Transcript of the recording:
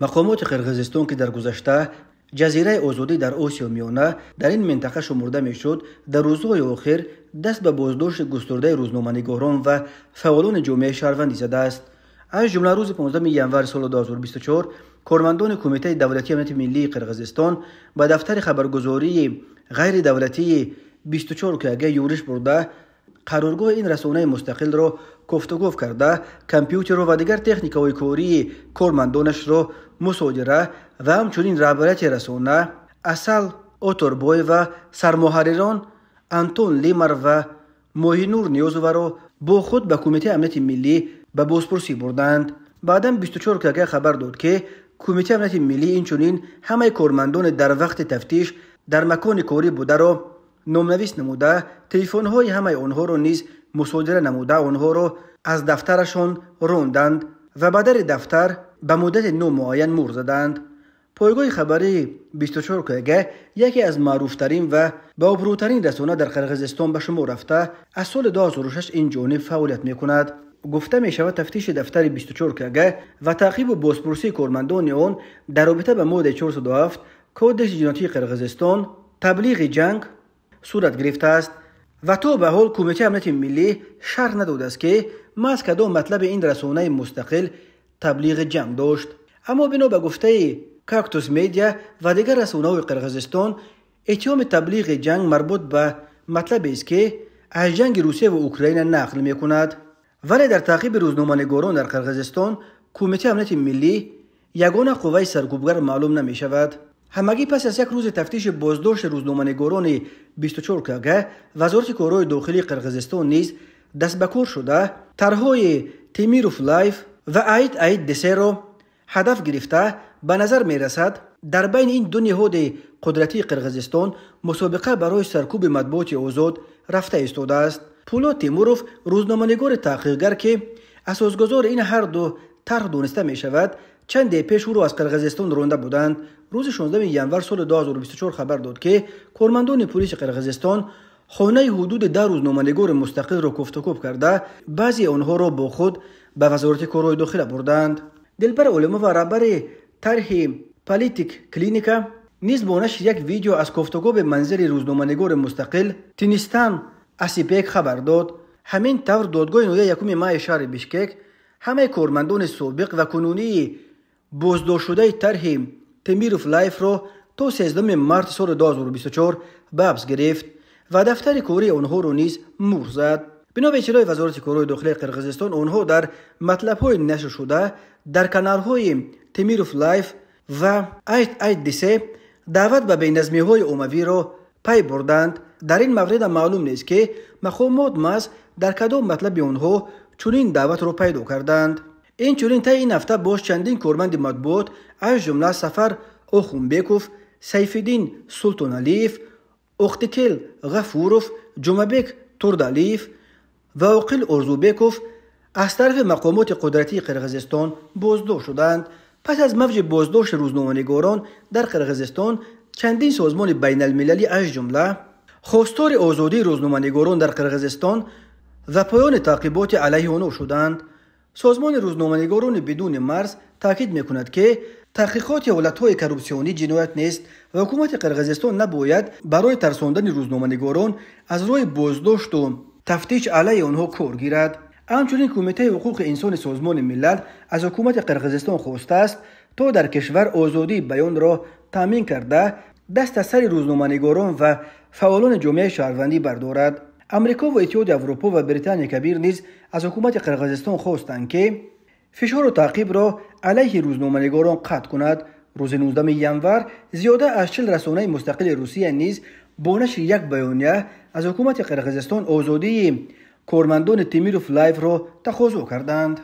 مقامات قرغزستان که در گذشته جزیره آزادی در آسیا میانه در این منطقه شمرده شد در روزهای آخر دست به بازداشت گسترده روزنامه‌نگاران و فعالان جامعه شهروندی زده است از جمله روز 15 ینور سال 2024 کارمندان کمیته دولتی امنیت ملی قرغزستان به دفتر خبرگزاری غیر دولتی 24 که یورش برده قرارگاه این رسانه مستقل را گفت کرده کامپیوتر و دیگر های کوری کارمندانش را مصادره و همچنین رهبریت رسانه اصل اوتوربوی و سرمحرران انتون لیمر و موهینور نیوزو را با خود به کمیته امنیت ملی به بازپرسی بردند بعدا 24 کلکه خبر داد که کمیته امنیت ملی اینچنین همه کارمندان در وقت تفتیش در مکان کاری بوده را نمنویس نموده های همه آنها رو نیز مصادره نموده آنها رو از دفترشان روندند و به در دفتر به مدت معاین مور زدند پایگاه خبری 24 کگه یکی از معروفترین و با ابروترین رسانه در قرغزستان به شما رفته از سال 2006 این جانب فعالیت می کند. گفته می شود تفتیش دفتر 24 کگه و تعقیب و بازپرسی کارمندان آن در رابطه به ماده 407 کودش جناتی قرغزستان تبلیغ جنگ صورت گرفته است و تا به حال کمیته امنیت ملی شر نداده است که ما از مطلب این رسانه مستقل تبلیغ جنگ داشت اما بنا به گفته کاکتوس میدیا و دیگر رسانه های قرغزستان اتهام تبلیغ جنگ مربوط به مطلب است که از جنگ روسیه و اوکراین نقل می کند ولی در تعقیب روزنامه‌نگاران در قرغزستان کمیته امنیت ملی یگانه قوه سرکوبگر معلوم نمی شود ҳамагӣ пас аз як рӯзи тафтиши боздошти рӯзноманигорони 24 кг вазорати корҳои дохилии қирғизистон низ даст ба кор шуда тарҳҳои темиров лайф ва аид аид десеро ҳадаф гирифта ба назар мерасад дар байни ин ду ниҳоди қудратии қирғизистон мусобиқа барои саркӯби матбуоти озод рафта истодааст пӯло темуров рӯзноманигори таҳқиқгар ки асосгузори ин ҳар ду тарҳ дониста мешавад چند دی پیش او را از قرغزستان رونده بودند روز 16 ینور سال 2024 خبر داد که کارمندان پلیس قرغزستان خانه حدود ده روزنامه‌نگار مستقل رو کفتکوب کرده بعضی آنها را با خود به وزارت کارهای داخله بردند دلبر علما و رهبر طرح پلیتیک کلینیکا نیز با یک ویدیو از گفتگو به منظر روزنامه‌نگار مستقل تینستان اسیپک خبر داد همین طور دادگاه نویه یکم ماه شهر بیشکک همه کارمندان سابق و کنونی بزدو شده طرح تیمیروف لایف رو تا 13 مارت سال 2024 بابز گرفت و دفتر کوری آنها رو نیز مور زد. بنابرای چرای وزارت کوری داخلی قرغزستان اونها در مطلب های نشر شده در کانال تیمیروف لایف و ایت ایت دیسه دعوت به نظمی های اوموی رو پی بردند در این مورد معلوم نیست که مخومات ماز در کدام مطلب اونها چونین دعوت رو پیدا کردند. این چونین تا این هفته باش چندین کارمند مدبود از جمله سفر اخون بکف، سیفیدین سلطان علیف، اختکل غفورف، جمعبک علیف و اقل ارزو بیکوف، از طرف مقامات قدرتی قرغزستان بازداش شدند پس از موج بازداش روزنومانگاران در قرغزستان چندین سازمان بین المللی از جمله خواستار آزادی روزنومانگاران در قرغزستان و پایان تاقیبات علیه آنها شدند سازمان روزنامه‌نگاران بدون مرز تاکید میکند که تحقیقات حالتهای کرپسیونی جنایت نیست و حکومت قرغزستان نباید برای ترساندن روزنامه‌نگاران از روی بازداشت و تفتیش علیه آنها کار گیرد همچنین کمیته حقوق انسان سازمان ملل از حکومت قرغزستان خواسته است تا در کشور آزادی بیان را تامین کرده دست از سر روزنامه‌نگاران و فعالان جامعه شهروندی بردارد امریکا و و اروپا و بریتانیا کبیر نیز از حکومت قرغزستان خواستند که فشار و تعقیب را علیه روزنامه‌نگاران قطع کند روز 19 ینور زیاده از چل رسانه مستقل روسیه نیز با نشر یک بیانیه از حکومت قرغزستان آزادی کارمندان تیمیروف لایف را تقاضا کردند